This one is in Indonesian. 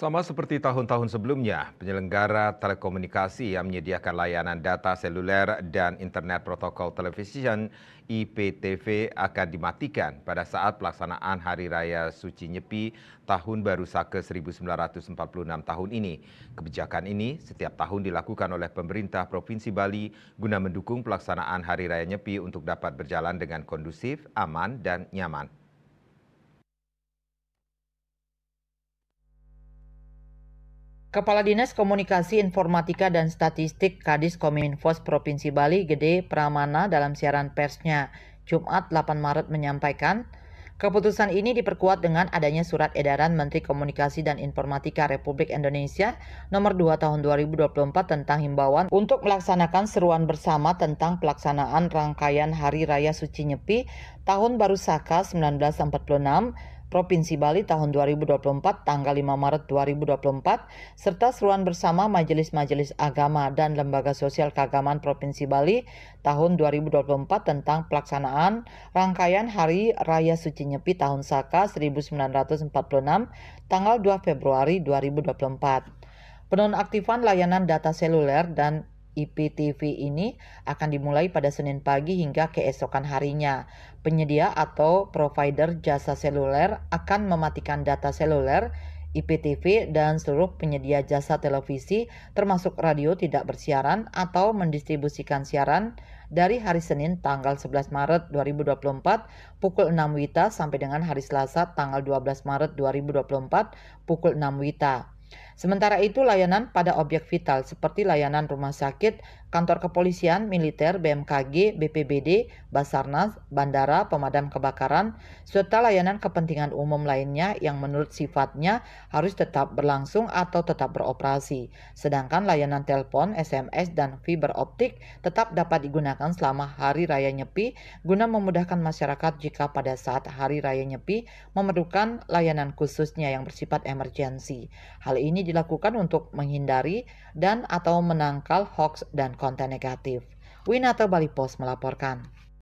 Sama seperti tahun-tahun sebelumnya, penyelenggara telekomunikasi yang menyediakan layanan data seluler dan internet protokol television IPTV akan dimatikan pada saat pelaksanaan Hari Raya Suci Nyepi Tahun Baru Saka 1946 tahun ini. Kebijakan ini setiap tahun dilakukan oleh pemerintah Provinsi Bali guna mendukung pelaksanaan Hari Raya Nyepi untuk dapat berjalan dengan kondusif, aman, dan nyaman. Kepala Dinas Komunikasi Informatika dan Statistik Kadis Kominfo Provinsi Bali Gede Pramana dalam siaran persnya Jumat 8 Maret menyampaikan, keputusan ini diperkuat dengan adanya surat edaran Menteri Komunikasi dan Informatika Republik Indonesia nomor 2 tahun 2024 tentang himbauan untuk melaksanakan seruan bersama tentang pelaksanaan rangkaian Hari Raya Suci Nyepi tahun baru Saka 1946 Provinsi Bali tahun 2024 tanggal 5 Maret 2024 serta seruan bersama majelis-majelis agama dan lembaga sosial keagamaan Provinsi Bali tahun 2024 tentang pelaksanaan rangkaian Hari Raya Suci Nyepi tahun Saka 1946 tanggal 2 Februari 2024. Penonaktifan layanan data seluler dan IPTV ini akan dimulai pada Senin pagi hingga keesokan harinya. Penyedia atau provider jasa seluler akan mematikan data seluler IPTV dan seluruh penyedia jasa televisi termasuk radio tidak bersiaran atau mendistribusikan siaran dari hari Senin tanggal 11 Maret 2024 pukul 6 WITA sampai dengan hari Selasa tanggal 12 Maret 2024 pukul 6 WITA. Sementara itu, layanan pada objek vital seperti layanan rumah sakit kantor kepolisian, militer, BMKG, BPBD, Basarnas, bandara, pemadam kebakaran, serta layanan kepentingan umum lainnya yang menurut sifatnya harus tetap berlangsung atau tetap beroperasi. Sedangkan layanan telepon, SMS, dan fiber optik tetap dapat digunakan selama hari raya Nyepi guna memudahkan masyarakat jika pada saat hari raya Nyepi memerlukan layanan khususnya yang bersifat emergensi. Hal ini dilakukan untuk menghindari dan atau menangkal hoax dan konten negatif. Winata Balipos melaporkan.